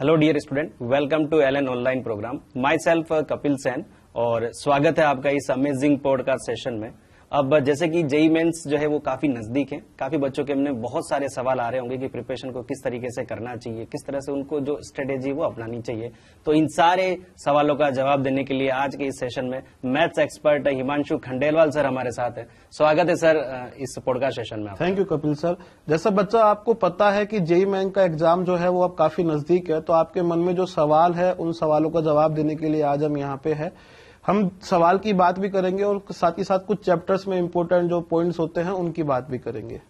Hello dear student welcome to L N online program myself Kapil Sen और स्वागत है आपका इस अमेजिंग पॉडकास्ट सेशन में अब जैसे कि जेई मेन्स e जो है वो काफी नजदीक है काफी बच्चों के हमने बहुत सारे सवाल आ रहे होंगे कि प्रिपरेशन को किस तरीके से करना चाहिए किस तरह से उनको जो स्ट्रेटेजी वो अपनानी चाहिए तो इन सारे सवालों का जवाब देने के लिए आज के इस सेशन में maths expert Himanshu Khandelwal sir हमारे साथ है स्वागत है सर इस पॉडकास्ट सेशन में थैंक यू कपिल सर जैसा बच्चा आपको पता है कि जेई मैन e का एग्जाम जो है वो अब काफी नजदीक है तो आपके मन में जो सवाल है उन सवालों का जवाब देने के लिए आज हम यहाँ पे है हम सवाल की बात भी करेंगे और साथ ही साथ कुछ चैप्टर्स में इम्पोर्टेंट जो पॉइंट्स होते हैं उनकी बात भी करेंगे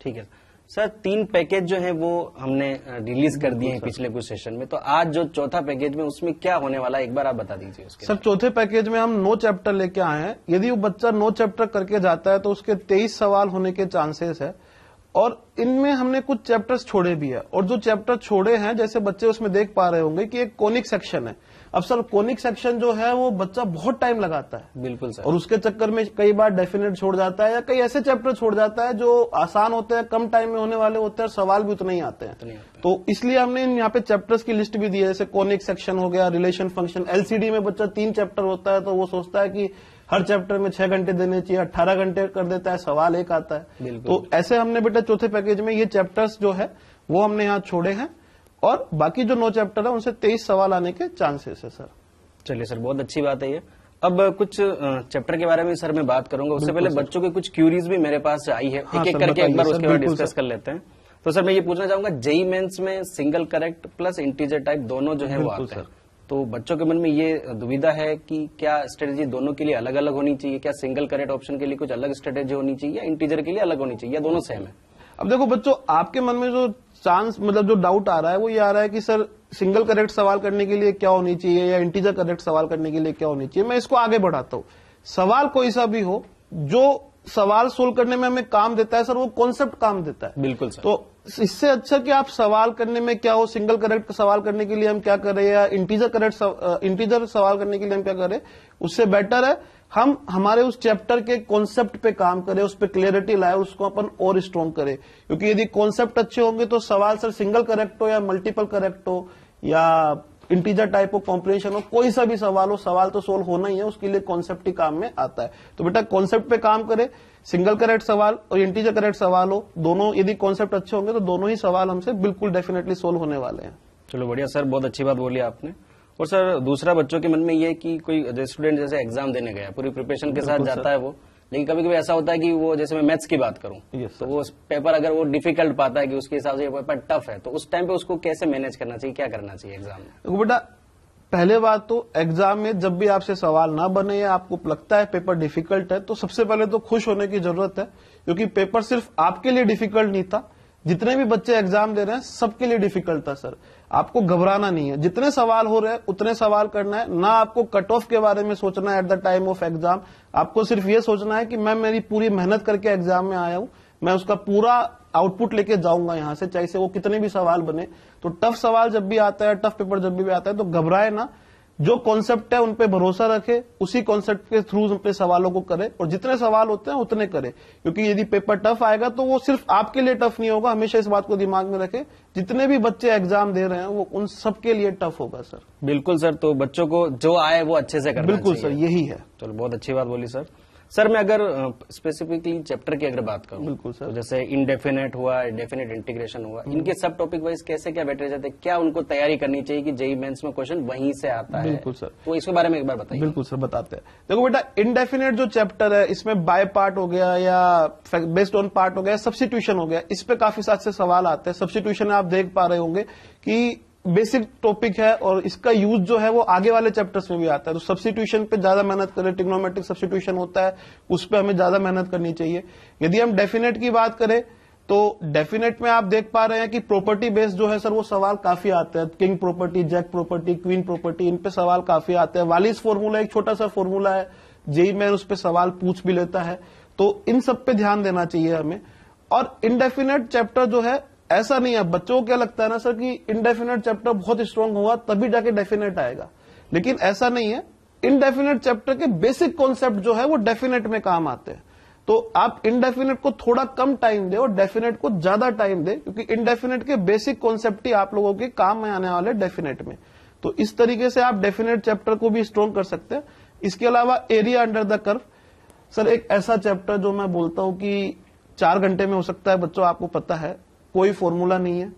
ठीक है सर तीन पैकेज जो है वो हमने रिलीज कर दिए हैं पिछले कुछ सेशन में तो आज जो चौथा पैकेज में उसमें क्या होने वाला है एक बार आप बता दीजिए सर चौथे पैकेज में हम नो चैप्टर लेके आए हैं यदि वो बच्चा नो चैप्टर करके जाता है तो उसके तेईस सवाल होने के चांसेस है और इनमें हमने कुछ चैप्टर्स छोड़े भी है और जो चैप्टर छोड़े हैं जैसे बच्चे उसमें देख पा रहे होंगे कि एक कोनिक सेक्शन है अब सर कोनिक सेक्शन जो है वो बच्चा बहुत टाइम लगाता है बिल्कुल सर और उसके चक्कर में कई बार डेफिनेट छोड़ जाता है या कई ऐसे चैप्टर छोड़ जाता है जो आसान होते हैं कम टाइम में होने वाले होते हैं सवाल भी उतने ही आते हैं तो, इसलिए हमने यहाँ पे चैप्टर्स की लिस्ट भी दी है जैसे कोनिक सेक्शन हो गया रिलेशन फंक्शन एलसीडी में बच्चा तीन चैप्टर होता है तो वो सोचता है कि हर चैप्टर में छह घंटे देने चाहिए अट्ठारह घंटे कर देता है सवाल एक आता है तो ऐसे हमने बेटा चौथे पैकेज में ये चैप्टर्स जो है वो हमने यहाँ छोड़े हैं और बाकी जो नौ चैप्टर है उनसे तेईस सवाल आने के चांसेस है सर चलिए सर बहुत अच्छी बात है ये अब कुछ चैप्टर के बारे में सर मैं बात करूंगा उससे पहले बच्चों के कुछ क्यूरीज भी मेरे पास आई है हाँ, एक एक करके एक बार उसके बाद डिस्कस कर लेते हैं तो सर मैं ये पूछना चाहूंगा जेई मेंस में single correct plus integer type दोनों जो है वो आते हैं तो बच्चों के मन में ये दुविधा है कि क्या स्ट्रेटेजी दोनों के लिए अलग अलग होनी चाहिए क्या सिंगल करेक्ट ऑप्शन के लिए कुछ अलग स्ट्रेटेजी होनी चाहिए या इंटीजर के लिए अलग होनी चाहिए या दोनों सेम है अब देखो बच्चों आपके मन में जो चांस मतलब जो डाउट आ रहा है वो ये आ रहा है कि सर सिंगल करेक्ट सवाल करने के लिए क्या होनी चाहिए या इंटीजर करेक्ट सवाल करने के लिए क्या होनी चाहिए मैं इसको आगे बढ़ाता हूँ सवाल कोई सा भी हो जो सवाल सोल्व करने में हमें काम देता है सर वो कॉन्सेप्ट काम देता है बिल्कुल सर तो इससे अच्छा कि आप सवाल करने में क्या हो सिंगल करेक्ट सवाल करने के लिए हम क्या कर रहे हैं या इंटीजर करेक्ट इंटीजर सवाल करने के लिए हम क्या कर रहे हैं उससे बेटर है हम हमारे उस चैप्टर के कॉन्सेप्ट पे काम करें उस पर क्लियरिटी लाए उसको अपन और स्ट्रॉन्ग करें क्योंकि यदि कॉन्सेप्ट अच्छे होंगे तो सवाल सर सिंगल करेक्ट हो या मल्टीपल करेक्ट हो या इंटीजर टाइप ऑफ कॉम्प्रिहेंशन हो कोई सा भी सवाल हो सवाल तो सोल्व होना ही है उसके लिए कॉन्सेप्ट ही काम में आता है तो बेटा कॉन्सेप्ट पे काम करे सिंगल करेक्ट सवाल और इंटीजर करेक्ट सवाल हो दोनों यदि कॉन्सेप्ट अच्छे होंगे तो दोनों ही सवाल हमसे बिल्कुल डेफिनेटली सोल्व होने वाले हैं चलो बढ़िया सर बहुत अच्छी बात बोली आपने और सर दूसरा बच्चों के मन में ये कि कोई स्टूडेंट जैसे एग्जाम देने गया पूरी प्रिपरेशन के साथ जाता है वो लेकिन कभी कभी ऐसा होता है कि वो जैसे मैं मैथ्स की बात करूं yes, तो वो पेपर अगर वो डिफिकल्ट पाता है कि उसके हिसाब से पेपर टफ है तो उस टाइम पे उसको कैसे मैनेज करना चाहिए क्या करना चाहिए एग्जाम में देखो बेटा पहले बात तो एग्जाम में जब भी आपसे सवाल ना बने या आपको लगता है पेपर डिफिकल्ट है तो सबसे पहले तो खुश होने की जरूरत है क्योंकि पेपर सिर्फ आपके लिए डिफिकल्ट नहीं था जितने भी बच्चे एग्जाम दे रहे हैं सबके लिए डिफिकल्ट था सर आपको घबराना नहीं है जितने सवाल हो रहे हैं उतने सवाल करना है ना आपको कट ऑफ के बारे में सोचना है at the time of exam आपको सिर्फ ये सोचना है कि मैं मेरी पूरी मेहनत करके एग्जाम में आया हूं मैं उसका पूरा आउटपुट लेके जाऊंगा यहां से चाहे से वो कितने भी सवाल बने तो टफ सवाल जब भी आता है टफ पेपर जब भी आता है तो घबराए ना जो कॉन्सेप्ट है उन पे भरोसा रखे उसी कॉन्सेप्ट के थ्रू अपने सवालों को करे और जितने सवाल होते हैं उतने करे क्योंकि यदि पेपर टफ आएगा तो वो सिर्फ आपके लिए टफ नहीं होगा हमेशा इस बात को दिमाग में रखें जितने भी बच्चे एग्जाम दे रहे हैं वो उन सबके लिए टफ होगा सर बिल्कुल सर तो बच्चों को जो आए वो अच्छे से करना बिल्कुल सर यही है चलो बहुत अच्छी बात बोली सर सर मैं अगर स्पेसिफिकली चैप्टर की अगर बात करूं बिल्कुल सर तो जैसे इनडेफिनेट हुआ डेफिनेट इंटीग्रेशन हुआ हम्म। इनके सब टॉपिक वाइज कैसे क्या बैठे जाते हैं क्या उनको तैयारी करनी चाहिए कि जेई मेंस में क्वेश्चन वहीं से आता है बिल्कुल सर तो इसके बारे में एक बार बताइए बिल्कुल सर बताते हैं देखो बेटा इनडेफिनेट जो चैप्टर है इसमें बाय पार्ट हो गया या बेस्ड ऑन पार्ट हो गया सब्सिट्यूशन हो गया इस पे काफी सारे सवाल आते हैं सब्सिट्यूशन आप देख पा रहे होंगे कि बेसिक टॉपिक है और इसका यूज जो है वो आगे वाले चैप्टर्स में भी आता है तो सब्सटीट्यूशन पे ज्यादा मेहनत करें टिग्नोमेट्रिक सब्सिट्यूशन होता है उस पर हमें ज्यादा मेहनत करनी चाहिए यदि हम डेफिनेट की बात करें तो डेफिनेट में आप देख पा रहे हैं कि प्रॉपर्टी बेस्ड जो है सर वो सवाल काफी आते हैं king property jack property queen property इन पे सवाल काफी आते हैं वालिस फॉर्मूला एक छोटा सा फॉर्मूला है जेई मैन उस पर सवाल पूछ भी लेता है तो इन सब पे ध्यान देना चाहिए हमें और इनडेफिनेट चैप्टर जो है ऐसा नहीं है बच्चों को क्या लगता है ना सर कि इनडेफिनेट चैप्टर बहुत स्ट्रांग होगा तभी जाके डेफिनेट आएगा लेकिन ऐसा नहीं है इनडेफिनेट चैप्टर के बेसिक कॉन्सेप्ट जो है वो डेफिनेट में काम आते हैं तो आप इनडेफिनेट को थोड़ा कम टाइम दे और डेफिनेट को ज्यादा टाइम दे क्योंकि इनडेफिनेट के बेसिक कॉन्सेप्ट ही आप लोगों के काम में आने वाले डेफिनेट में तो इस तरीके से आप डेफिनेट चैप्टर को भी स्ट्रॉन्ग कर सकते हैं इसके अलावा area under the curve sir एक ऐसा चैप्टर जो मैं बोलता हूं कि चार घंटे में हो सकता है बच्चों आपको पता है कोई फॉर्मूला नहीं है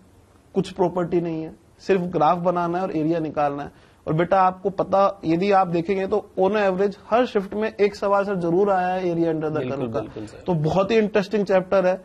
कुछ प्रॉपर्टी नहीं है सिर्फ ग्राफ बनाना है और एरिया निकालना है और बेटा आपको पता यदि आप देखेंगे तो ऑन एवरेज हर शिफ्ट में एक सवाल सर जरूर आया है एरिया अंडर द कर्व का तो बहुत ही इंटरेस्टिंग चैप्टर है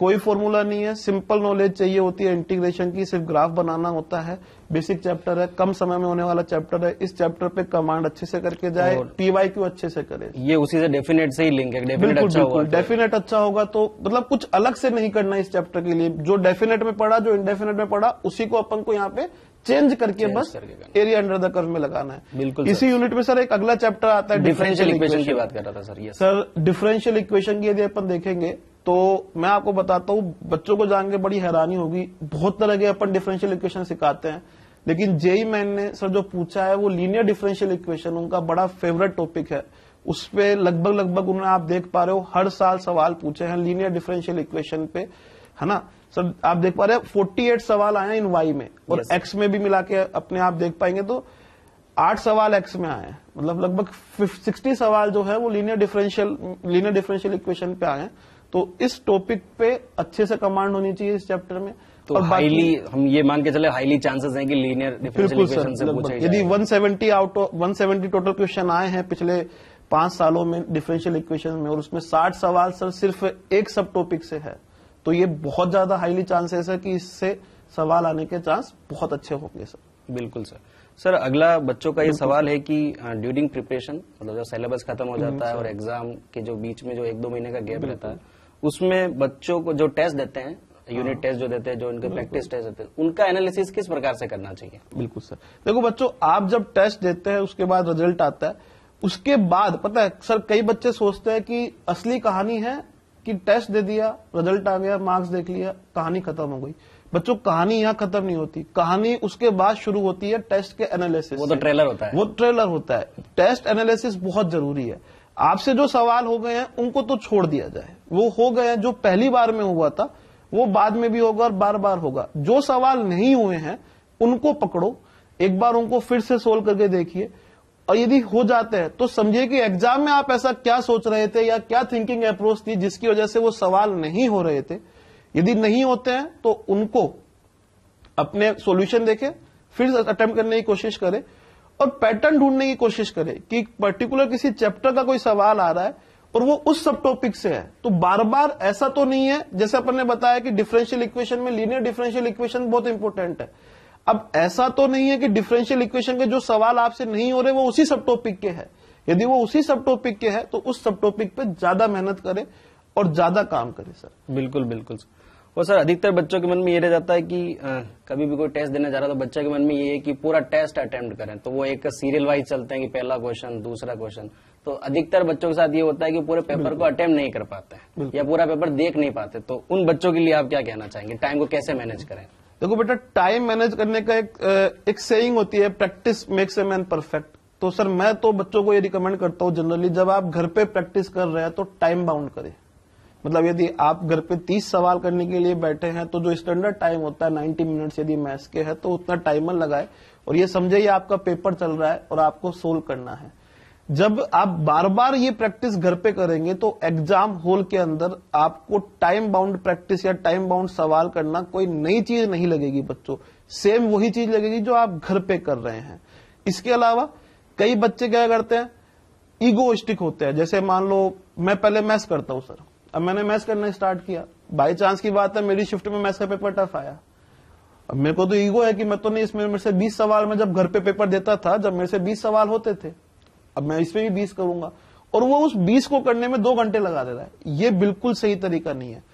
कोई फॉर्मूला नहीं है सिंपल नॉलेज चाहिए होती है इंटीग्रेशन की सिर्फ ग्राफ बनाना होता है बेसिक चैप्टर है कम समय में होने वाला चैप्टर है इस चैप्टर पे कमांड अच्छे से करके जाए पीवाई क्यू अच्छे से करे ये उसी से डेफिनेट से ही लिंक है डेफिनेट अच्छा होगा तो। डेफिनेट अच्छा होगा तो मतलब कुछ अलग से नहीं करना इस चैप्टर के लिए जो डेफिनेट में पढ़ा जो इनडेफिनेट में पढ़ा उसी को अपन को यहाँ पे चेंज करके चेंज बस करके एरिया अंडर द कर्व में लगाना है बिल्कुल इसी यूनिट में सर एक अगला चैप्टर आता है डिफरेंशियल इक्वेशन की बात कर रहा था सर ये सर डिफरेंशियल इक्वेशन की यदि अपन देखेंगे तो मैं आपको बताता हूं बच्चों को जान के बड़ी हैरानी होगी बहुत तरह के अपन डिफरेंशियल इक्वेशन सिखाते हैं लेकिन जेई मैन ने सर जो पूछा है वो लीनियर डिफरेंशियल इक्वेशन उनका बड़ा फेवरेट टॉपिक है उस पर लगभग लगभग उन्होंने आप देख पा रहे हो हर साल सवाल पूछे हैं लीनियर डिफरेंशियल इक्वेशन पे है ना सर आप देख पा रहे हैं 48 सवाल आए हैं इन वाई में और एक्स में भी मिला के अपने आप देख पाएंगे तो आठ सवाल एक्स में आए हैं मतलब लगभग सिक्सटी सवाल जो है वो linear differential linear differential equation पे आए हैं तो इस टॉपिक पे अच्छे से कमांड होनी चाहिए इस चैप्टर में तो हाईली हम ये मान के चले हाईली चांसेस हैं कि लीनियर डिफरेंशियल इक्वेशन से पूछे यदि 170 आउट 170 टोटल क्वेश्चन आए हैं पिछले पांच सालों में डिफरेंशियल इक्वेशन में और उसमें 60 सवाल सर सिर्फ एक सब टॉपिक से है तो ये बहुत ज्यादा हाईली चांसेस है कि इससे सवाल आने के चांस बहुत अच्छे होंगे सर बिल्कुल सर सर अगला बच्चों का ये सवाल है कि ड्यूरिंग प्रिपरेशन मतलब जब सिलेबस खत्म हो जाता है और एग्जाम के जो बीच में जो एक दो महीने का गैप रहता है उसमें बच्चों को जो टेस्ट देते हैं यूनिट टेस्ट हाँ। जो देते हैं जो इनके प्रैक्टिस टेस्ट देते हैं उनका एनालिसिस किस प्रकार से करना चाहिए बिल्कुल सर देखो बच्चों आप जब टेस्ट देते हैं उसके बाद रिजल्ट आता है उसके बाद पता है सर कई बच्चे सोचते हैं कि असली कहानी है कि टेस्ट दे दिया रिजल्ट आ गया मार्क्स देख लिया कहानी खत्म हो गई बच्चों कहानी यहाँ खत्म नहीं होती कहानी उसके बाद शुरू होती है टेस्ट के एनालिसिस वो तो ट्रेलर होता है वो ट्रेलर होता है टेस्ट एनालिसिस बहुत जरूरी है आपसे जो सवाल हो गए हैं उनको तो छोड़ दिया जाए वो हो गया जो पहली बार में हुआ था वो बाद में भी होगा और बार बार होगा जो सवाल नहीं हुए हैं उनको पकड़ो एक बार उनको फिर से सोल्व करके देखिए और यदि हो जाते हैं तो समझिए कि एग्जाम में आप ऐसा क्या सोच रहे थे या क्या थिंकिंग अप्रोच थी जिसकी वजह से वो सवाल नहीं हो रहे थे यदि नहीं होते हैं तो उनको अपने सोल्यूशन देखे फिर अटेम्प्ट करने की कोशिश करें और पैटर्न ढूंढने की कोशिश करें कि पर्टिकुलर किसी चैप्टर का कोई सवाल आ रहा है पर वो उस सब टॉपिक से है तो बार बार ऐसा तो नहीं है जैसे अपन ने बताया कि डिफरेंशियल इक्वेशन में लीनियर डिफरेंशियल इक्वेशन बहुत इंपॉर्टेंट है अब ऐसा तो नहीं है कि डिफरेंशियल इक्वेशन के जो सवाल आपसे नहीं हो रहे वो उसी सब टॉपिक के है यदि वो उसी सब टॉपिक के है तो उस सब टॉपिक पे ज्यादा मेहनत करे और ज्यादा काम करे सर बिल्कुल बिल्कुल सर और सर अधिकतर बच्चों के मन में ये रह जाता है कि आ, कभी भी कोई टेस्ट देने जा रहा है तो बच्चे के मन में ये है कि पूरा टेस्ट अटेम्प्ट करें तो वो एक सीरियल वाइज चलते हैं कि पहला क्वेश्चन दूसरा क्वेश्चन तो अधिकतर बच्चों के साथ ये होता है कि पूरे पेपर को अटेम्प्ट नहीं कर पाते हैं या पूरा पेपर देख नहीं पाते तो उन बच्चों के लिए आप क्या कहना चाहेंगे टाइम को कैसे मैनेज करें देखो बेटा टाइम मैनेज करने का एक एक सेइंग होती है practice makes a man perfect तो सर मैं तो बच्चों को ये रिकमेंड करता हूँ जनरली जब आप घर पे प्रैक्टिस कर रहे हैं तो टाइम बाउंड करें मतलब यदि आप घर पे तीस सवाल करने के लिए बैठे हैं तो जो स्टैंडर्ड टाइम होता है 90 मिनट्स यदि मैथ्स के है तो उतना टाइमर लगाए और ये समझे ये आपका पेपर चल रहा है और आपको सोल्व करना है जब आप बार बार ये प्रैक्टिस घर पे करेंगे तो एग्जाम हॉल के अंदर आपको टाइम बाउंड प्रैक्टिस या टाइम बाउंड सवाल करना कोई नई चीज नहीं लगेगी बच्चों सेम वही चीज लगेगी जो आप घर पे कर रहे हैं इसके अलावा कई बच्चे क्या करते हैं ईगोइस्टिक होते हैं जैसे मान लो मैं पहले मैथ्स करता हूं सर अब मैंने मैथ्स करना स्टार्ट किया बाई चांस की बात है मेरी शिफ्ट में मैथ्स का पेपर टफ आया अब मेरे को तो ईगो है कि मैं तो नहीं इसमें मेरे से 20 सवाल में जब घर पे पेपर देता था जब मेरे से 20 सवाल होते थे अब मैं इस पर भी बीस करूंगा और वो उस बीस को करने में दो घंटे लगा दे रहा है ये बिल्कुल सही तरीका नहीं है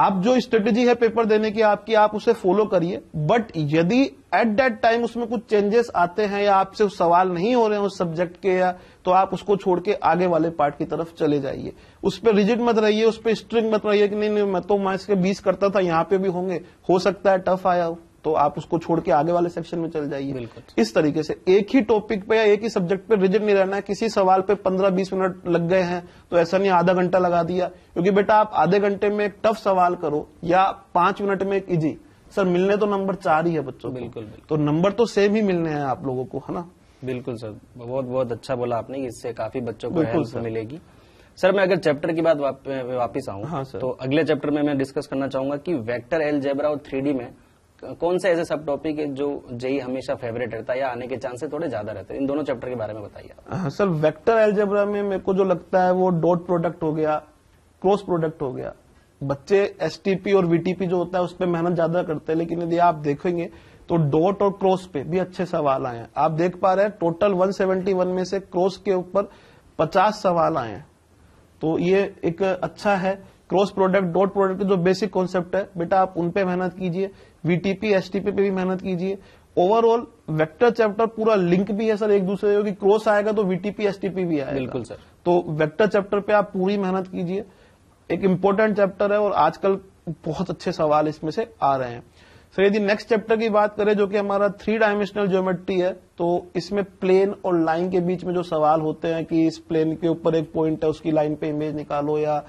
आप जो स्ट्रेटेजी है पेपर देने की आपकी आप उसे फॉलो करिए बट यदि एट दैट टाइम उसमें कुछ चेंजेस आते हैं या आपसे सवाल नहीं हो रहे हैं उस सब्जेक्ट के या तो आप उसको छोड़ के आगे वाले पार्ट की तरफ चले जाइए उस पर रिजिट मत रहिए उस पर स्ट्रिंग मत रहिए कि नहीं नहीं मैं तो मैं इसके बीस करता था यहां पे भी होंगे हो सकता है टफ आया हूं तो आप उसको छोड़ के आगे वाले सेक्शन में चल जाइए इस तरीके से एक ही टॉपिक पे या एक ही सब्जेक्ट पे रिजिड नहीं रहना है किसी सवाल पे पंद्रह बीस मिनट लग गए हैं तो ऐसा नहीं आधा घंटा लगा दिया क्योंकि बेटा आप आधे घंटे में एक टफ सवाल करो या पांच मिनट में एक इजी सर मिलने तो नंबर चार ही है बच्चों बिल्कुल, बिल्कुल तो नंबर तो सेम ही मिलने हैं आप लोगों को है ना बिल्कुल सर बहुत बहुत अच्छा बोला आपने इससे काफी बच्चों को मिलेगी सर मैं अगर चैप्टर की बात वापस आऊँ हाँ, तो अगले चैप्टर में मैं डिस्कस करना चाहूंगा कि वेक्टर एल जेबरा और थ्री में कौन सा ऐसे सब टॉपिक है जो जेई e हमेशा फेवरेट रहता है या आने के चांसेस थोड़े ज्यादा रहते हैं इन दोनों चैप्टर के बारे में बताइए हाँ, सर वेक्टर एल्जेब्रा में मेरे को जो लगता है वो डॉट प्रोडक्ट हो गया क्रॉस प्रोडक्ट हो गया बच्चे एस और वीटीपी जो होता है उस पर मेहनत ज्यादा करते हैं लेकिन यदि आप देखेंगे तो डॉट और क्रॉस पे भी अच्छे सवाल आए हैं आप देख पा रहे हैं टोटल 171 में से क्रॉस के ऊपर 50 सवाल आए हैं तो ये एक अच्छा है क्रॉस प्रोडक्ट डॉट प्रोडक्ट के जो बेसिक कॉन्सेप्ट है बेटा आप उन पे मेहनत कीजिए वीटीपी एसटीपी पे भी मेहनत कीजिए ओवरऑल वेक्टर चैप्टर पूरा लिंक भी है सर एक दूसरे क्योंकि क्रॉस आएगा तो वीटीपी एसटीपी भी आएगा बिल्कुल सर तो वेक्टर चैप्टर पे आप पूरी मेहनत कीजिए एक इंपॉर्टेंट चैप्टर है और आजकल बहुत अच्छे सवाल इसमें से आ रहे हैं सर यदि नेक्स्ट चैप्टर की बात करें जो कि हमारा थ्री डायमेंशनल ज्योमेट्री है तो इसमें प्लेन और लाइन के बीच में जो सवाल होते हैं कि इस प्लेन के ऊपर एक पॉइंट है उसकी लाइन पे इमेज निकालो या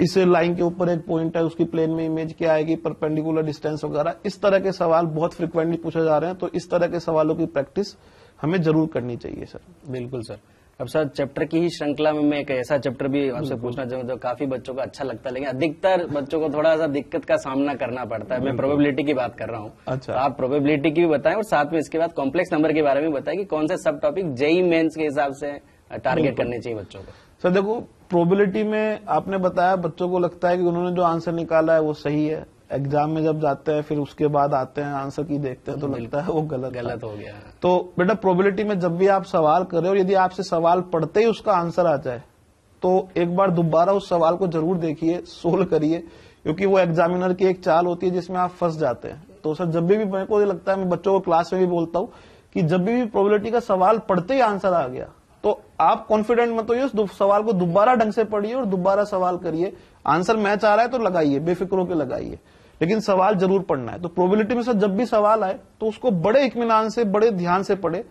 इस लाइन के ऊपर एक पॉइंट है उसकी प्लेन में इमेज क्या आएगी परपेंडिकुलर डिस्टेंस वगैरह इस तरह के सवाल बहुत फ्रिक्वेंटली पूछे जा रहे हैं तो इस तरह के सवालों की प्रैक्टिस हमें जरूर करनी चाहिए सर बिल्कुल सर अब सर चैप्टर की ही श्रृंखला में मैं एक ऐसा चैप्टर भी आपसे पूछना चाहूंगा जो काफी बच्चों को अच्छा लगता है लेकिन अधिकतर बच्चों को थोड़ा सा दिक्कत का सामना करना पड़ता है मैं प्रोबेबिलिटी की बात कर रहा हूँ अच्छा तो आप प्रोबेबिलिटी की भी बताएं और साथ में इसके बाद कॉम्प्लेक्स नंबर के बारे में बताएं कि कौन से सब टॉपिक जेई मेन्स के हिसाब से टारगेट करने चाहिए बच्चों को सर देखो प्रोबेबिलिटी में आपने बताया बच्चों को लगता है कि उन्होंने जो आंसर निकाला है वो सही है एग्जाम में जब जाते हैं फिर उसके बाद आते हैं आंसर की देखते हैं तो लगता है वो गलत गलत हो गया तो बेटा प्रोबेबिलिटी में जब भी आप सवाल करें और यदि आपसे सवाल पढ़ते ही उसका आंसर आ जाए तो एक बार दोबारा उस सवाल को जरूर देखिए सोल्व करिए क्योंकि वो एग्जामिनर की एक चाल होती है जिसमें आप फंस जाते हैं तो सर जब भी मेरे को लगता है मैं बच्चों को क्लास में भी बोलता हूँ कि जब भी प्रोबेबिलिटी का सवाल पढ़ते ही आंसर आ गया तो आप कॉन्फिडेंट मत होइए सवाल को दोबारा ढंग से पढ़िए और दोबारा सवाल करिए आंसर मैच आ रहा है तो लगाइए बेफिक्रो के लगाइए लेकिन सवाल जरूर पढ़ना है तो प्रोबेबिलिटी में सर जब भी सवाल आए तो उसको बड़े इकमिनान से बड़े ध्यान से पढ़े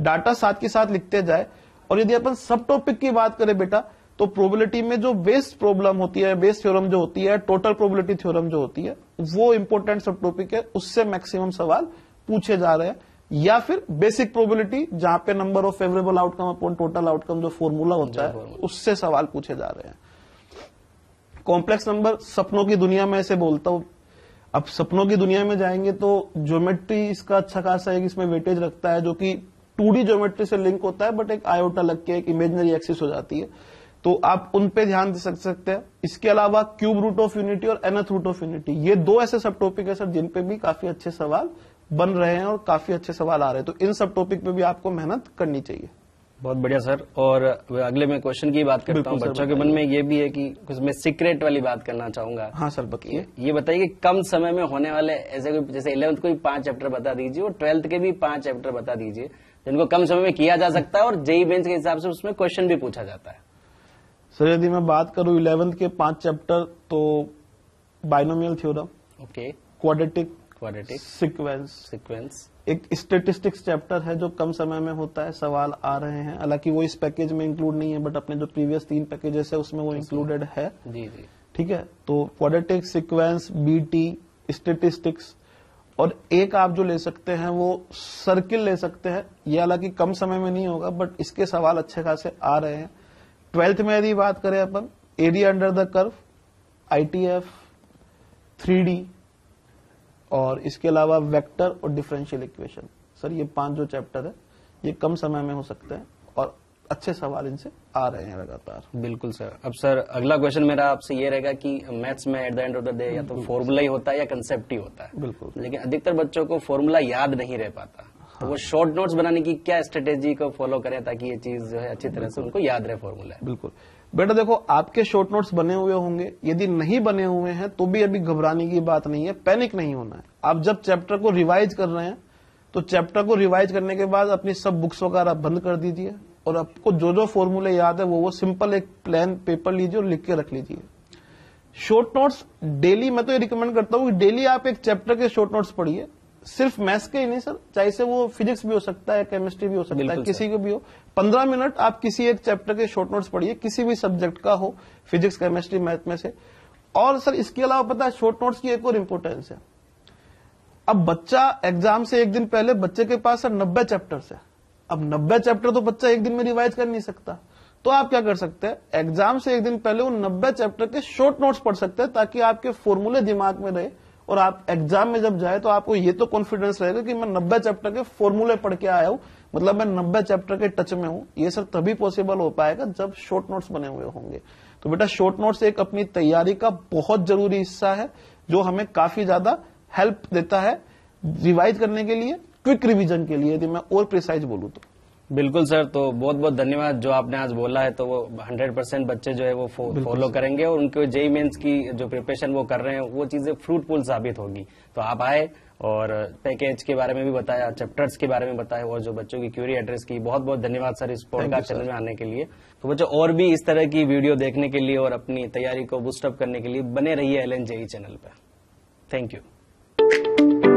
डाटा साथ के साथ लिखते जाए और यदि अपन सब टॉपिक की बात करें बेटा तो प्रोबेबिलिटी में जो बेस्ट प्रॉब्लम होती है बेस्ट थ्योरम जो होती है टोटल प्रोबेबिलिटी थ्योरम जो होती है वो इंपॉर्टेंट सब टॉपिक है उससे मैक्सिमम सवाल पूछे जा रहे हैं या फिर बेसिक प्रोबेबिलिटी जहां पे number of favourable outcome upon total outcome जो फॉर्मूला होता है उससे सवाल पूछे जा रहे हैं कॉम्प्लेक्स नंबर सपनों की दुनिया में ऐसे बोलता हूं अब सपनों की दुनिया में जाएंगे तो ज्योमेट्री इसका अच्छा खासा है इसमें वेटेज रखता है जो कि टू डी ज्योमेट्री से लिंक होता है बट एक आयोटा लग के एक इमेजनरी एक्सिस हो जाती है तो आप उन पे ध्यान दे सकते हैं इसके अलावा क्यूब रूट ऑफ यूनिटी और एनथ रूट ऑफ यूनिटी ये दो ऐसे सब टॉपिक है सर जिन पे भी काफी अच्छे सवाल बन रहे हैं और काफी अच्छे सवाल आ रहे हैं तो इन सब टॉपिक पे भी आपको मेहनत करनी चाहिए बहुत बढ़िया सर और अगले में क्वेश्चन की बात करता हूँ बच्चों के मन में ये भी है कि कुछ मैं सीक्रेट वाली बात करना चाहूंगा हाँ सर बताइए ये बताइए कि कम समय में होने वाले ऐसे कोई जैसे इलेवंथ को भी पांच चैप्टर बता दीजिए और ट्वेल्थ के भी पांच चैप्टर बता दीजिए जिनको कम समय में किया जा सकता है और जेई बेंच के हिसाब से उसमें क्वेश्चन भी पूछा जाता है सर यदि मैं बात करूं इलेवंथ के पांच चैप्टर तो binomial theorem okay quadratic quadratic sequence sequence एक स्टेटिस्टिक्स चैप्टर है जो कम समय में होता है सवाल आ रहे हैं हालांकि वो इस पैकेज में इंक्लूड नहीं है बट अपने जो प्रीवियस तीन पैकेजेस है उसमें वो इंक्लूडेड है जी जी ठीक है तो क्वाड्रेटिक सीक्वेंस बीटी स्टेटिस्टिक्स और एक आप जो ले सकते हैं वो सर्किल ले सकते हैं ये हालांकि कम समय में नहीं होगा बट इसके सवाल अच्छे खासे आ रहे हैं ट्वेल्थ में यदि बात करें अपन area under the curve ITF three और इसके अलावा वेक्टर और डिफरेंशियल इक्वेशन सर ये पांच जो चैप्टर है ये कम समय में हो सकते हैं और अच्छे सवाल इनसे आ रहे हैं लगातार बिल्कुल सर अब सर अगला क्वेश्चन मेरा आपसे ये रहेगा कि मैथ्स में at the end of the day या तो फॉर्मूला ही होता है या कंसेप्ट ही होता है बिल्कुल लेकिन अधिकतर बच्चों को फॉर्मूला याद नहीं रह पाता हाँ। तो वो शॉर्ट हाँ। नोट्स बनाने की क्या स्ट्रेटेजी को फॉलो करें ताकि ये चीज जो है अच्छी तरह से उनको याद रहे फॉर्मूला बिल्कुल बेटा देखो आपके शॉर्ट नोट्स बने हुए होंगे यदि नहीं बने हुए हैं तो भी अभी घबराने की बात नहीं है पैनिक नहीं होना है आप जब चैप्टर को रिवाइज कर रहे हैं तो चैप्टर को रिवाइज करने के बाद अपनी सब बुक्स वगैरह बंद कर दीजिए और आपको जो जो फॉर्मूले याद है वो वो सिंपल एक प्लान पेपर लीजिए और लिख के रख लीजिए शॉर्ट नोट्स डेली मैं तो ये रिकमेंड करता हूँ कि डेली आप एक चैप्टर के शॉर्ट नोट्स पढ़िए सिर्फ मैथ्स के ही नहीं सर चाहे से वो फिजिक्स भी हो सकता है केमिस्ट्री भी हो सकता है किसी को भी हो पंद्रह मिनट आप किसी एक चैप्टर के शॉर्ट नोट्स पढ़िए किसी भी सब्जेक्ट का हो फिजिक्स केमिस्ट्री मैथ में से और सर इसके अलावा पता है शॉर्ट नोट्स की एक और इम्पोर्टेंस है अब बच्चा एग्जाम से एक दिन पहले बच्चे के पास सर नब्बे चैप्टर है अब नब्बे चैप्टर तो बच्चा एक दिन में रिवाइज कर नहीं सकता तो आप क्या कर सकते हैं एग्जाम से एक दिन पहले उन नब्बे चैप्टर के शॉर्ट नोट्स पढ़ सकते हैं ताकि आपके फॉर्मूले दिमाग में रहे और आप एग्जाम में जब जाए तो आपको ये तो कॉन्फिडेंस रहेगा कि मैं नब्बे चैप्टर के फॉर्मूले पढ़ के आया हूं मतलब मैं नब्बे चैप्टर के टच में हूं ये सर तभी पॉसिबल हो पाएगा जब शॉर्ट नोट्स बने हुए होंगे तो बेटा शॉर्ट नोट्स एक अपनी तैयारी का बहुत जरूरी हिस्सा है जो हमें काफी ज्यादा हेल्प देता है रिवाइज करने के लिए क्विक रिविजन के लिए यदि मैं और प्रिसाइज बोलू तो बिल्कुल सर तो बहुत बहुत धन्यवाद जो आपने आज बोला है तो वो 100 परसेंट बच्चे जो है वो फो, फॉलो करेंगे और उनके जेई मेन्स की जो प्रिपरेशन वो कर रहे हैं वो चीजें फ्रूटफुल साबित होगी तो आप आए और पैकेज के बारे में भी बताया चैप्टर्स के बारे में बताया और जो बच्चों की क्यूरी एड्रेस की बहुत बहुत धन्यवाद सर इस पॉडकास्ट चैनल में आने के लिए तो बच्चों और भी इस तरह की वीडियो देखने के लिए और अपनी तैयारी को बूस्टअप करने के लिए बने रहिए एल एन जेई चैनल पर थैंक यू